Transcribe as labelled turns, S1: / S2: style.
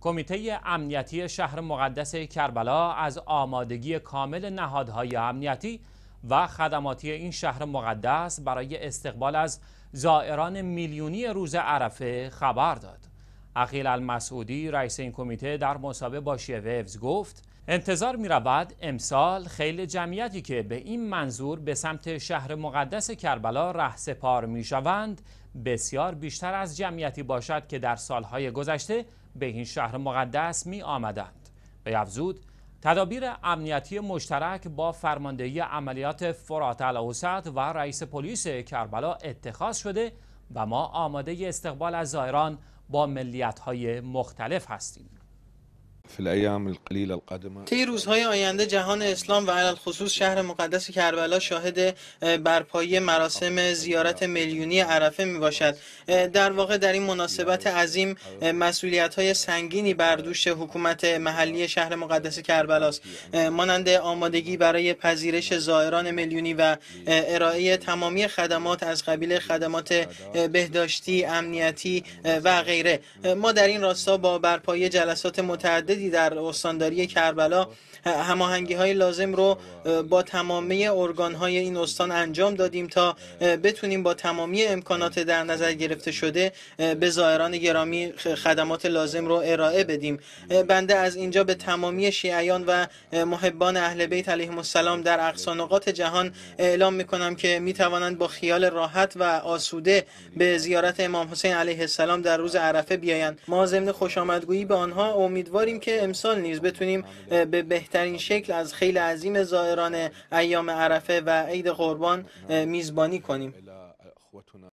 S1: کمیته امنیتی شهر مقدس کربلا از آمادگی کامل نهادهای امنیتی و خدماتی این شهر مقدس برای استقبال از زائران میلیونی روز عرفه خبر داد. عقیل المسعودی رئیس این کمیته در مصابه با شیوز گفت انتظار می رود امسال خیلی جمعیتی که به این منظور به سمت شهر مقدس کربلا ره سپار می شوند بسیار بیشتر از جمعیتی باشد که در سالهای گذشته به این شهر مقدس می آمدند به افزود تدابیر امنیتی مشترک با فرماندهی عملیات فرات الاوسط و رئیس پلیس کربلا اتخاذ شده و ما آماده استقبال از زائران با های مختلف هستیم فی روزهای آینده جهان اسلام
S2: و علال خصوص شهر مقدس کربلا شاهد برپایی مراسم زیارت میلیونی عرفه می باشد در واقع در این مناسبت عظیم مسئولیت های سنگینی بر دوش حکومت محلی شهر مقدس کربلا است مانند آمادگی برای پذیرش زائران میلیونی و ارائه تمامی خدمات از قبیل خدمات بهداشتی امنیتی و غیره ما در این راستا با برپایی جلسات متعدد در استانداری کربلا هماهنگی های لازم رو با تمامی ارگان های این استان انجام دادیم تا بتونیم با تمامی امکانات در نظر گرفته شده به زائران گرامی خدمات لازم رو ارائه بدیم بنده از اینجا به تمامی شیعیان و محبان اهل بیت علیهم السلام در اقصا نقاط جهان اعلام میکنم که میتوانند با خیال راحت و آسوده به زیارت امام حسین علیه السلام در روز عرفه بیایند ما ضمن خوش آمدگویی به آنها امیدواریم که که امسال نیز بتونیم به بهترین شکل از خیلی عظیم زائران ایام عرفه و عید قربان میزبانی کنیم